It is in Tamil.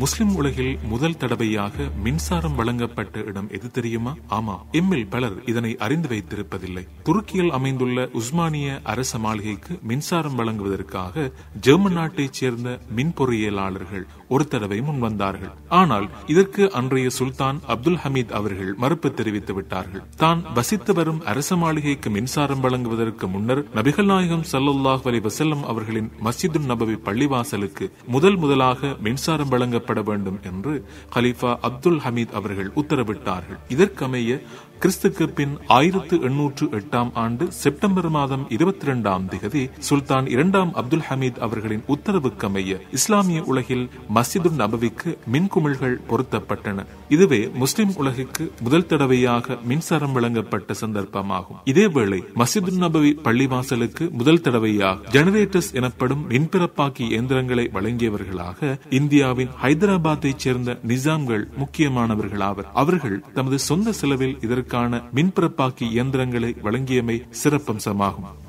முஸ்லிம் உலகில் முதல் தடவையாக மின்சாரம் வழங்கப்பட்ட இடம் எது தெரியுமா ஆமா எம்மில் பலர் இதனை அறிந்து வைத்திருப்பதில்லை துருக்கியில் அமைந்துள்ள உஸ்மானிய அரச மாளிகைக்கு மின்சாரம் வழங்குவதற்காக ஜெர்மன் நாட்டைச் சேர்ந்த மின் பொறியியலாளர்கள் ஒரு தடவை முன் வந்தார்கள் ஆனால் இதற்கு அன்றைய சுல்தான் அப்துல் ஹமீத் அவர்கள் மறுப்பு தெரிவித்து விட்டார்கள் தான் வசித்து வரும் அரச மாளிகைக்கு மின்சாரம் வழங்குவதற்கு முன்னர் நபிகள் நாயகம் சல்லுல்லாஹ் அலி வசல்லம் அவர்களின் மஸ்ஜிது நபவி பள்ளிவாசலுக்கு முதல் முதலாக மின்சாரம் வழங்க கொண்டுவரப்பட வேண்டும் என்று கலீஃபா அப்துல் ஹமீத் அவர்கள் உத்தரவிட்டார்கள் இதற்கமைய கிறிஸ்துக்கு பின் ஆயிரத்து எண்ணூற்று எட்டாம் ஆண்டு செப்டம்பர் மாதம் இருபத்தி இரண்டாம் திகதி சுல்தான் இரண்டாம் அப்துல் ஹமீத் அவர்களின் உத்தரவுக்கு அமைய இஸ்லாமிய உலகில் மஸ்ஜிது நபவிக்கு மின்குமிழ்கள் பொருத்தப்பட்டன இதுவே முஸ்லிம் உலகுக்கு முதல் தடவையாக மின்சாரம் வழங்கப்பட்ட சந்தர்ப்பமாகும் இதேவேளை மசிதுன் நபவி பள்ளிவாசலுக்கு முதல் தடவையாக ஜெனரேட்டர்ஸ் எனப்படும் மின்பிறப்பாக்கி இயந்திரங்களை வழங்கியவர்களாக இந்தியாவின் ஹைதராபாத்தை சேர்ந்த நிசாம்கள் முக்கியமானவர்களாவர் அவர்கள் தமது சொந்த செலவில் இதற்கு உற்பத்திக்கான மின்பிறப்பாக்கி இயந்திரங்களை வழங்கியமை சிறப்பம்சமாகும்